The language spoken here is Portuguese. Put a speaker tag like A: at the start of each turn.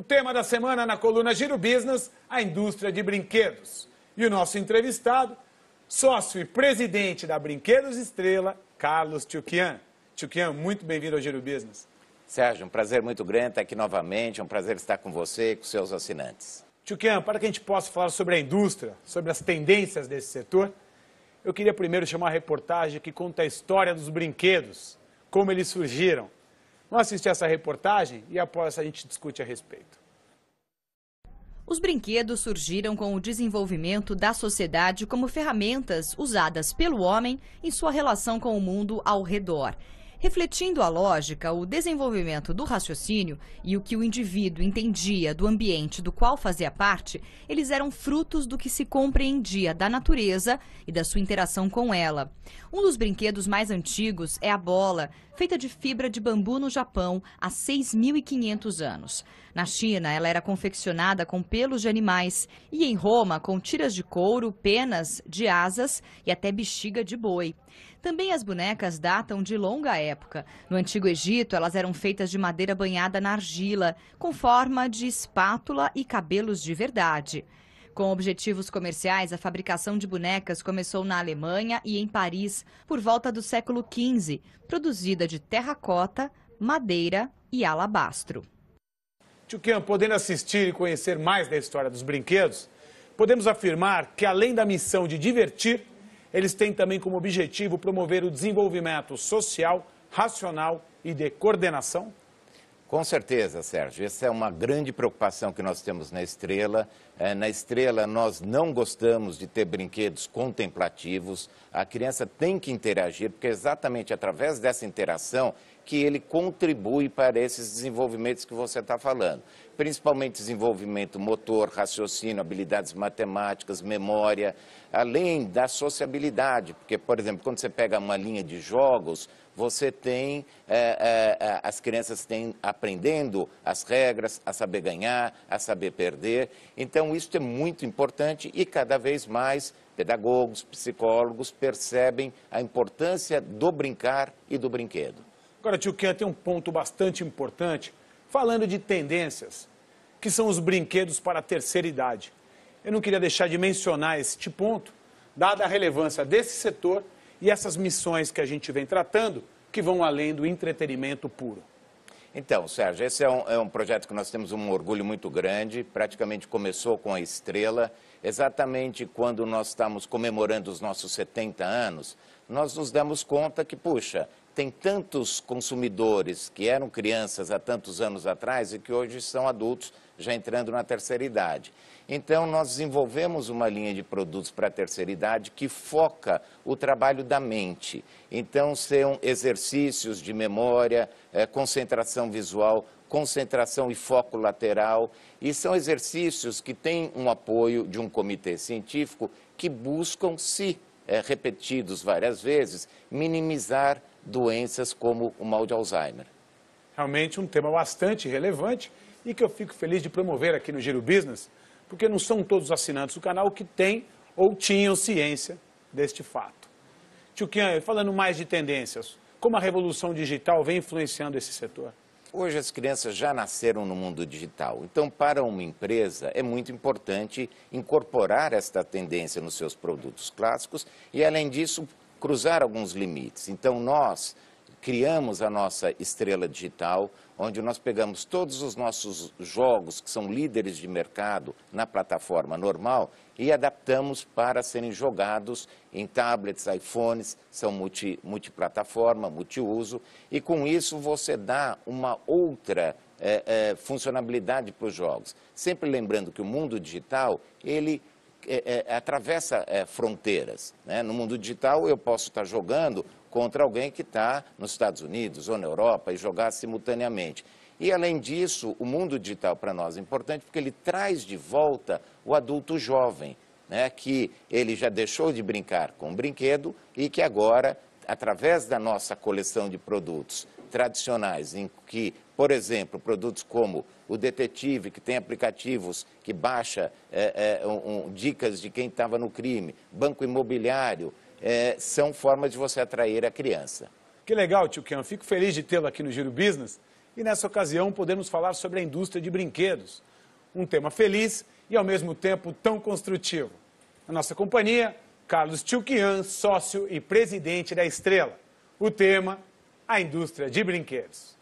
A: O tema da semana na coluna Giro Business, a indústria de brinquedos. E o nosso entrevistado, sócio e presidente da Brinquedos Estrela, Carlos Tchukian. Tchukian, muito bem-vindo ao Giro Business.
B: Sérgio, um prazer muito grande estar aqui novamente, um prazer estar com você e com seus assinantes.
A: Tchukian, para que a gente possa falar sobre a indústria, sobre as tendências desse setor, eu queria primeiro chamar a reportagem que conta a história dos brinquedos, como eles surgiram. Vamos assistir essa reportagem e após a gente discute a respeito.
C: Os brinquedos surgiram com o desenvolvimento da sociedade como ferramentas usadas pelo homem em sua relação com o mundo ao redor refletindo a lógica, o desenvolvimento do raciocínio e o que o indivíduo entendia do ambiente do qual fazia parte, eles eram frutos do que se compreendia da natureza e da sua interação com ela. Um dos brinquedos mais antigos é a bola, feita de fibra de bambu no Japão há 6.500 anos. Na China, ela era confeccionada com pelos de animais e em Roma, com tiras de couro, penas de asas e até bexiga de boi. Também as bonecas datam de longa época. No Antigo Egito, elas eram feitas de madeira banhada na argila, com forma de espátula e cabelos de verdade. Com objetivos comerciais, a fabricação de bonecas começou na Alemanha e em Paris por volta do século XV, produzida de terracota, madeira e alabastro.
A: Tio Ken, podendo assistir e conhecer mais da história dos brinquedos, podemos afirmar que, além da missão de divertir, eles têm também como objetivo promover o desenvolvimento social, racional e de coordenação? Com
B: certeza, Sérgio. Essa é uma grande preocupação que nós temos na Estrela. É, na Estrela, nós não gostamos de ter brinquedos contemplativos. A criança tem que interagir, porque é exatamente através dessa interação que ele contribui para esses desenvolvimentos que você está falando. Principalmente desenvolvimento motor, raciocínio, habilidades matemáticas, memória, além da sociabilidade. Porque, por exemplo, quando você pega uma linha de jogos, você tem, é, é, as crianças têm aprendendo as regras, a saber ganhar, a saber perder. Então, isso é muito importante e cada vez mais pedagogos, psicólogos percebem a importância do brincar e do brinquedo.
A: Agora, tio Ken tem um ponto bastante importante, falando de tendências, que são os brinquedos para a terceira idade. Eu não queria deixar de mencionar este ponto, dada a relevância desse setor e essas missões que a gente vem tratando, que vão além do entretenimento puro. Então, Sérgio, esse é
B: um, é um projeto que nós temos um orgulho muito grande. Praticamente começou com a Estrela. Exatamente quando nós estamos comemorando os nossos 70 anos, nós nos demos conta que, puxa, tem tantos consumidores que eram crianças há tantos anos atrás e que hoje são adultos, já entrando na terceira idade. Então, nós desenvolvemos uma linha de produtos para a terceira idade que foca o trabalho da mente. Então, são exercícios de memória, é, concentração visual, concentração e foco lateral. E são exercícios que têm um apoio de um comitê científico que buscam, se é, repetidos várias vezes, minimizar doenças como o mal de Alzheimer.
A: Realmente um tema bastante relevante e que eu fico feliz de promover aqui no Giro Business, porque não são todos os assinantes do canal que têm ou tinham ciência deste fato. Tio Kian, falando mais de tendências, como a revolução digital vem influenciando esse setor? Hoje as crianças já
B: nasceram no mundo digital, então para uma empresa é muito importante incorporar esta tendência nos seus produtos clássicos e, além disso, cruzar alguns limites. Então, nós criamos a nossa estrela digital, onde nós pegamos todos os nossos jogos que são líderes de mercado na plataforma normal e adaptamos para serem jogados em tablets, iPhones, são multi, multiplataforma, multiuso, e com isso você dá uma outra é, eh, é, eh, funcionalidade para os jogos. Sempre lembrando que o mundo digital, ele é, é, atravessa é, fronteiras. Né? No mundo digital, eu posso estar jogando contra alguém que está nos Estados Unidos ou na Europa e jogar simultaneamente. E, além disso, o mundo digital para nós é importante porque ele traz de volta o adulto jovem, né? que ele já deixou de brincar com o brinquedo e que agora através da nossa coleção de produtos tradicionais, em que, por exemplo, produtos como o detetive, que tem aplicativos que baixa é, é, um, dicas de quem estava no crime, banco imobiliário, é, são formas de você atrair a
A: criança. Que legal, tio Ken. Fico feliz de tê-lo aqui no Giro Business e nessa ocasião podemos falar sobre a indústria de brinquedos. Um tema feliz e ao mesmo tempo tão construtivo. Na nossa companhia, Carlos Tchoukian, sócio e presidente da Estrela. O tema, a indústria de brinquedos.